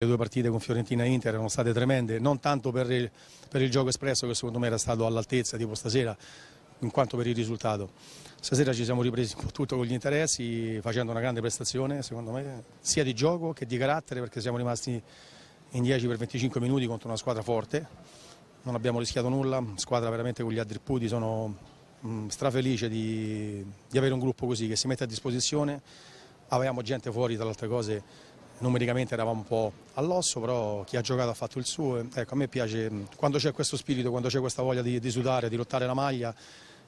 Le due partite con Fiorentina e Inter erano state tremende, non tanto per il, per il gioco espresso che secondo me era stato all'altezza tipo stasera, in quanto per il risultato. Stasera ci siamo ripresi un po' tutto con gli interessi, facendo una grande prestazione secondo me, sia di gioco che di carattere perché siamo rimasti in 10 per 25 minuti contro una squadra forte, non abbiamo rischiato nulla, squadra veramente con gli attributi, sono mh, mm, strafelice di, di avere un gruppo così che si mette a disposizione, avevamo gente fuori tra le altre cose numericamente eravamo un po' all'osso, però chi ha giocato ha fatto il suo. Ecco, a me piace mm, quando c'è questo spirito, quando c'è questa voglia di, di sudare, di lottare la maglia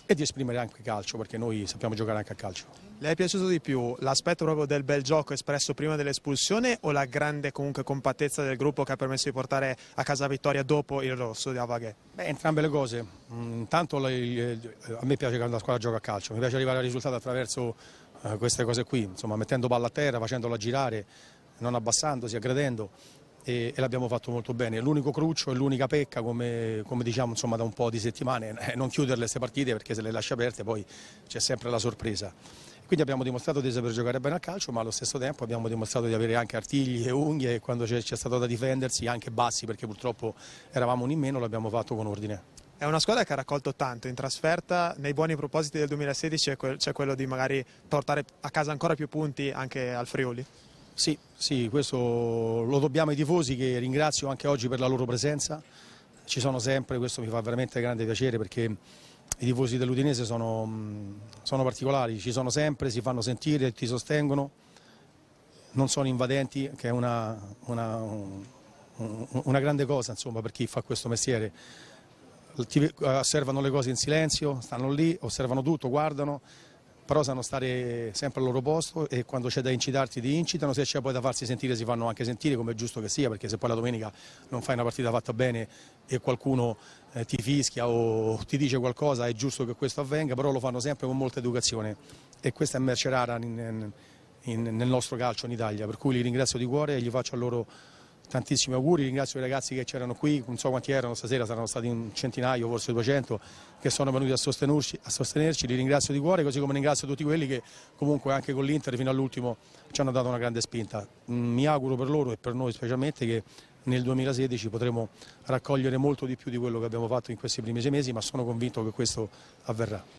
e di esprimere anche calcio, perché noi sappiamo giocare anche a calcio. Le è piaciuto di più l'aspetto proprio del bel gioco espresso prima dell'espulsione o la grande comunque compattezza del gruppo che ha permesso di portare a casa vittoria dopo il rosso di Avaghè? Beh, entrambe le cose. Mm, intanto a me piace quando la squadra gioca a calcio, mi piace arrivare al risultato attraverso eh, queste cose qui, insomma mettendo palla a terra, facendola girare, non abbassandosi, aggredendo e, e l'abbiamo fatto molto bene. L'unico cruccio e l'unica pecca, come, come diciamo insomma, da un po' di settimane, è non chiuderle queste partite perché se le lascia aperte poi c'è sempre la sorpresa. Quindi abbiamo dimostrato di saper giocare bene al calcio, ma allo stesso tempo abbiamo dimostrato di avere anche artigli e unghie e quando c'è stato da difendersi, anche bassi perché purtroppo eravamo un in meno, l'abbiamo fatto con ordine. È una squadra che ha raccolto tanto in trasferta, nei buoni propositi del 2016 c'è quello di magari portare a casa ancora più punti anche al Friuli. Sì, sì, questo lo dobbiamo ai tifosi che ringrazio anche oggi per la loro presenza. Ci sono sempre, questo mi fa veramente grande piacere perché i tifosi dell'Udinese sono, sono particolari, ci sono sempre, si fanno sentire, ti sostengono, non sono invadenti, che è una, una, una grande cosa insomma, per chi fa questo mestiere eh, osservano le cose in silenzio, stanno lì, osservano tutto, guardano, però sanno stare sempre al loro posto e quando c'è da incitarti ti incitano, se c'è poi da farsi sentire si fanno anche sentire come è giusto che sia, perché se poi la domenica non fai una partita fatta bene e qualcuno eh, ti fischia o ti dice qualcosa è giusto che questo avvenga, però lo fanno sempre con molta educazione e questa è merce rara in, in, in, nel nostro calcio in Italia, per cui li ringrazio di cuore e gli faccio a loro tantissimi auguri, ringrazio i ragazzi che c'erano qui, non so quanti erano stasera, saranno stati un centinaio, forse 200, che sono venuti a, a sostenerci, li ringrazio di cuore, così come ringrazio tutti quelli che comunque anche con l'Inter fino all'ultimo ci hanno dato una grande spinta. Mm, mi auguro per loro e per noi specialmente che nel 2016 potremo raccogliere molto di più di quello che abbiamo fatto in questi primi sei mesi, ma sono convinto che questo avverrà.